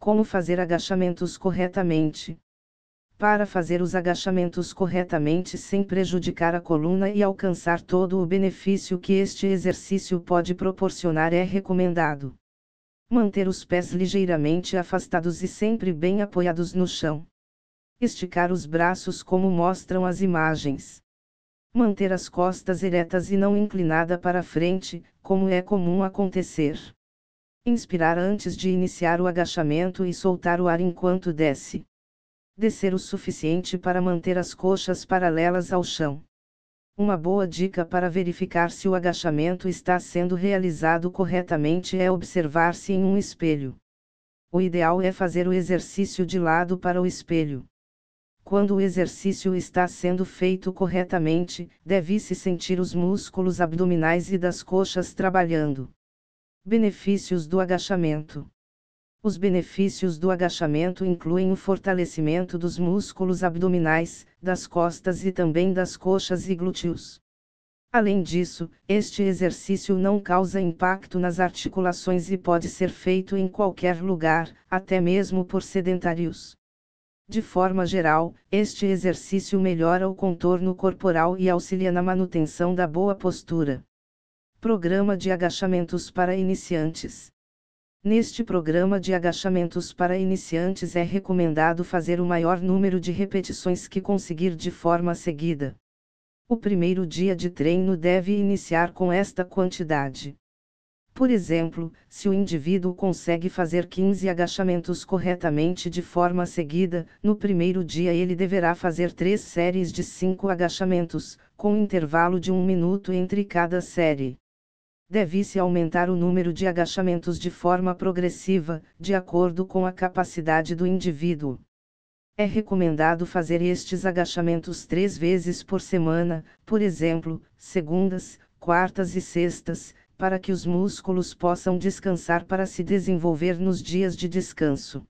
como fazer agachamentos corretamente. Para fazer os agachamentos corretamente sem prejudicar a coluna e alcançar todo o benefício que este exercício pode proporcionar, é recomendado manter os pés ligeiramente afastados e sempre bem apoiados no chão. Esticar os braços como mostram as imagens. Manter as costas eretas e não inclinada para frente, como é comum acontecer. Inspirar antes de iniciar o agachamento e soltar o ar enquanto desce. Descer o suficiente para manter as coxas paralelas ao chão. Uma boa dica para verificar se o agachamento está sendo realizado corretamente é observar-se em um espelho. O ideal é fazer o exercício de lado para o espelho. Quando o exercício está sendo feito corretamente, deve-se sentir os músculos abdominais e das coxas trabalhando. Benefícios do agachamento. Os benefícios do agachamento incluem o fortalecimento dos músculos abdominais, das costas e também das coxas e glúteos. Além disso, este exercício não causa impacto nas articulações e pode ser feito em qualquer lugar, até mesmo por sedentários. De forma geral, este exercício melhora o contorno corporal e auxilia na manutenção da boa postura. Programa de agachamentos para iniciantes. Neste programa de agachamentos para iniciantes é recomendado fazer o maior número de repetições que conseguir de forma seguida. O primeiro dia de treino deve iniciar com esta quantidade. Por exemplo, se o indivíduo consegue fazer 15 agachamentos corretamente de forma seguida, no primeiro dia ele deverá fazer três séries de 5 agachamentos, com intervalo de um minuto entre cada série deve-se aumentar o número de agachamentos de forma progressiva, de acordo com a capacidade do indivíduo. É recomendado fazer estes agachamentos três vezes por semana, por exemplo, segundas, quartas e sextas, para que os músculos possam descansar para se desenvolver nos dias de descanso.